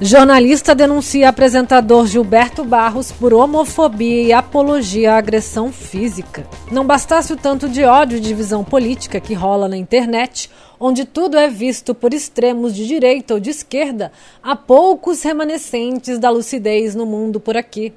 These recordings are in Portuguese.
Jornalista denuncia apresentador Gilberto Barros por homofobia e apologia à agressão física. Não bastasse o tanto de ódio e divisão política que rola na internet, onde tudo é visto por extremos de direita ou de esquerda, há poucos remanescentes da lucidez no mundo por aqui.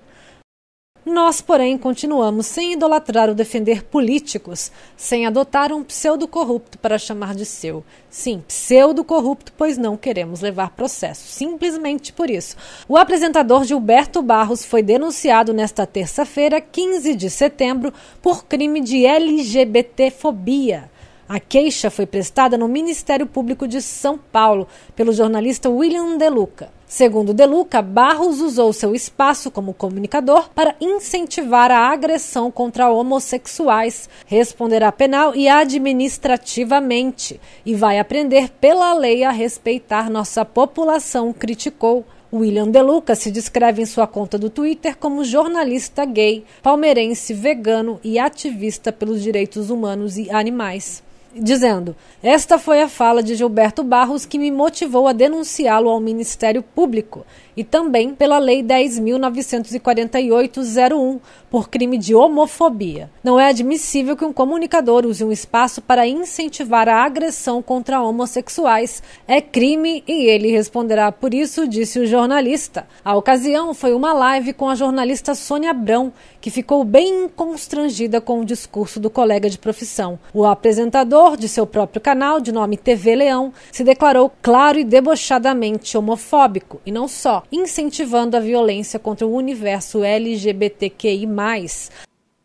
Nós, porém, continuamos sem idolatrar ou defender políticos, sem adotar um pseudo-corrupto para chamar de seu. Sim, pseudo-corrupto, pois não queremos levar processo, simplesmente por isso. O apresentador Gilberto Barros foi denunciado nesta terça-feira, 15 de setembro, por crime de LGBTfobia. A queixa foi prestada no Ministério Público de São Paulo pelo jornalista William Deluca. Segundo Deluca, Barros usou seu espaço como comunicador para incentivar a agressão contra homossexuais, responderá penal e administrativamente e vai aprender pela lei a respeitar nossa população, criticou. William Deluca se descreve em sua conta do Twitter como jornalista gay, palmeirense, vegano e ativista pelos direitos humanos e animais dizendo: Esta foi a fala de Gilberto Barros que me motivou a denunciá-lo ao Ministério Público e também pela Lei 10.948-01 por crime de homofobia. Não é admissível que um comunicador use um espaço para incentivar a agressão contra homossexuais. É crime e ele responderá por isso, disse o jornalista. A ocasião foi uma live com a jornalista Sônia Abrão, que ficou bem constrangida com o discurso do colega de profissão. O apresentador criador de seu próprio canal, de nome TV Leão, se declarou claro e debochadamente homofóbico, e não só, incentivando a violência contra o universo LGBTQI.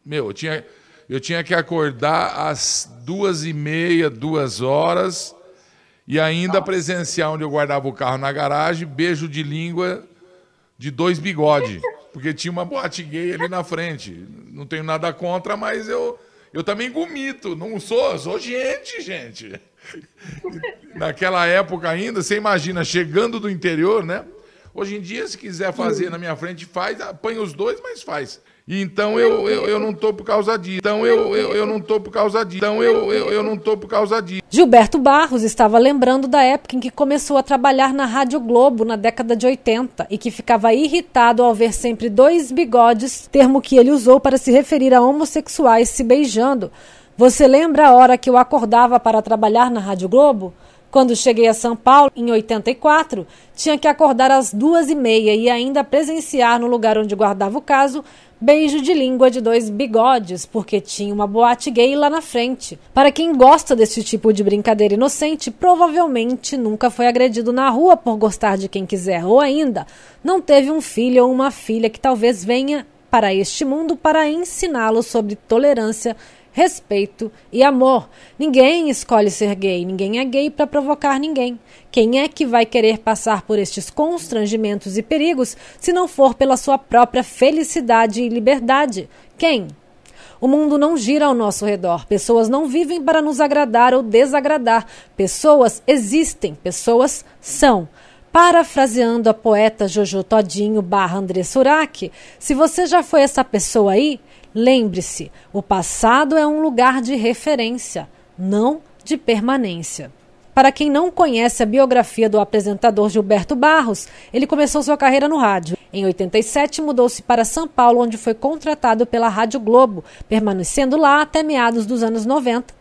Meu, eu tinha, eu tinha que acordar às duas e meia, duas horas, e ainda tá. presenciar onde eu guardava o carro na garagem, beijo de língua de dois bigode, porque tinha uma boate gay ali na frente. Não tenho nada contra, mas eu eu também gomito, não sou, sou gente, gente. Naquela época ainda, você imagina, chegando do interior, né? Hoje em dia, se quiser fazer na minha frente, faz, apanha os dois, mas faz então eu, eu, eu não tô por causa disso. Então eu, eu, eu não tô por causa disso. Então eu, eu, eu não tô por causa disso. Gilberto Barros estava lembrando da época em que começou a trabalhar na Rádio Globo na década de 80 e que ficava irritado ao ver sempre dois bigodes, termo que ele usou para se referir a homossexuais se beijando. Você lembra a hora que eu acordava para trabalhar na Rádio Globo? Quando cheguei a São Paulo, em 84, tinha que acordar às duas e meia e ainda presenciar no lugar onde guardava o caso beijo de língua de dois bigodes, porque tinha uma boate gay lá na frente. Para quem gosta desse tipo de brincadeira inocente, provavelmente nunca foi agredido na rua por gostar de quem quiser, ou ainda não teve um filho ou uma filha que talvez venha para este mundo para ensiná-lo sobre tolerância respeito e amor. Ninguém escolhe ser gay, ninguém é gay para provocar ninguém. Quem é que vai querer passar por estes constrangimentos e perigos se não for pela sua própria felicidade e liberdade? Quem? O mundo não gira ao nosso redor. Pessoas não vivem para nos agradar ou desagradar. Pessoas existem, pessoas são. Parafraseando a poeta Jojo Todinho barra André Surak, se você já foi essa pessoa aí, Lembre-se, o passado é um lugar de referência, não de permanência. Para quem não conhece a biografia do apresentador Gilberto Barros, ele começou sua carreira no rádio. Em 87, mudou-se para São Paulo, onde foi contratado pela Rádio Globo, permanecendo lá até meados dos anos 90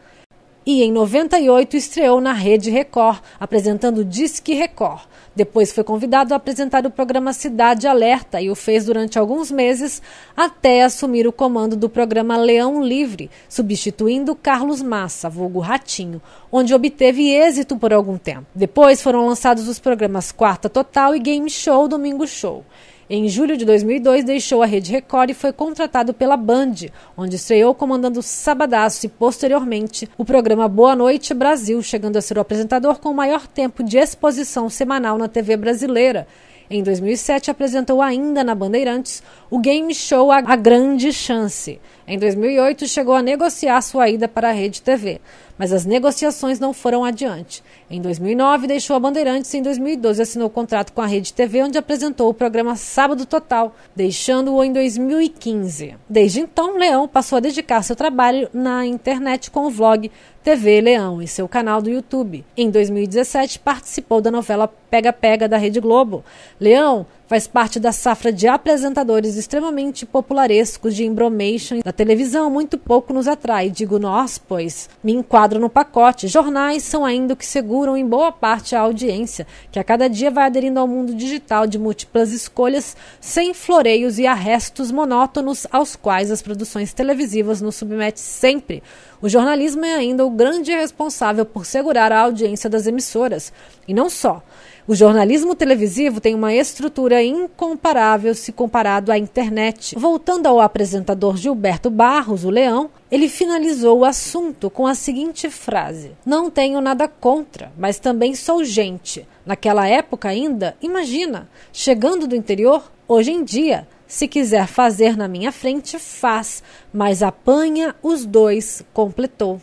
e em 98 estreou na Rede Record, apresentando Disque Record. Depois foi convidado a apresentar o programa Cidade Alerta e o fez durante alguns meses até assumir o comando do programa Leão Livre, substituindo Carlos Massa, vulgo Ratinho, onde obteve êxito por algum tempo. Depois foram lançados os programas Quarta Total e Game Show Domingo Show. Em julho de 2002, deixou a Rede Record e foi contratado pela Band, onde estreou comandando Sabadaço e, posteriormente, o programa Boa Noite Brasil, chegando a ser o apresentador com o maior tempo de exposição semanal na TV brasileira. Em 2007, apresentou ainda na Bandeirantes o game show A Grande Chance. Em 2008, chegou a negociar sua ida para a Rede TV mas as negociações não foram adiante. Em 2009, deixou a Bandeirantes e em 2012 assinou contrato com a Rede TV, onde apresentou o programa Sábado Total, deixando-o em 2015. Desde então, Leão passou a dedicar seu trabalho na internet com o vlog TV Leão e seu canal do YouTube. Em 2017, participou da novela pega-pega da Rede Globo. Leão faz parte da safra de apresentadores extremamente popularescos de embromation da televisão, muito pouco nos atrai. Digo nós, pois me enquadro no pacote. Jornais são ainda o que seguram em boa parte a audiência, que a cada dia vai aderindo ao mundo digital de múltiplas escolhas, sem floreios e arrestos monótonos aos quais as produções televisivas nos submetem sempre. O jornalismo é ainda o grande responsável por segurar a audiência das emissoras. E não só. O jornalismo televisivo tem uma estrutura incomparável se comparado à internet. Voltando ao apresentador Gilberto Barros, o Leão, ele finalizou o assunto com a seguinte frase: Não tenho nada contra, mas também sou gente. Naquela época ainda, imagina, chegando do interior, hoje em dia, se quiser fazer na minha frente, faz, mas apanha os dois, completou.